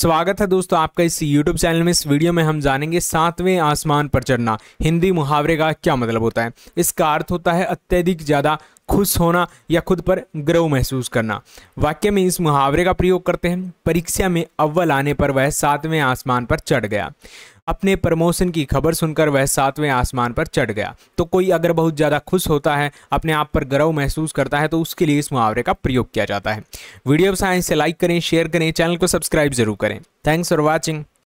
स्वागत है दोस्तों आपका इस YouTube चैनल में इस वीडियो में हम जानेंगे सातवें आसमान पर चढ़ना हिंदी मुहावरे का क्या मतलब होता है इसका अर्थ होता है अत्यधिक ज़्यादा खुश होना या खुद पर गर्व महसूस करना वाक्य में इस मुहावरे का प्रयोग करते हैं परीक्षा में अव्वल आने पर वह सातवें आसमान पर चढ़ गया अपने प्रमोशन की खबर सुनकर वह सातवें आसमान पर चढ़ गया तो कोई अगर बहुत ज़्यादा खुश होता है अपने आप पर गर्व महसूस करता है तो उसके लिए इस मुहावरे का प्रयोग किया जाता है वीडियो साइंस से लाइक करें शेयर करें चैनल को सब्सक्राइब जरूर करें थैंक्स फॉर वॉचिंग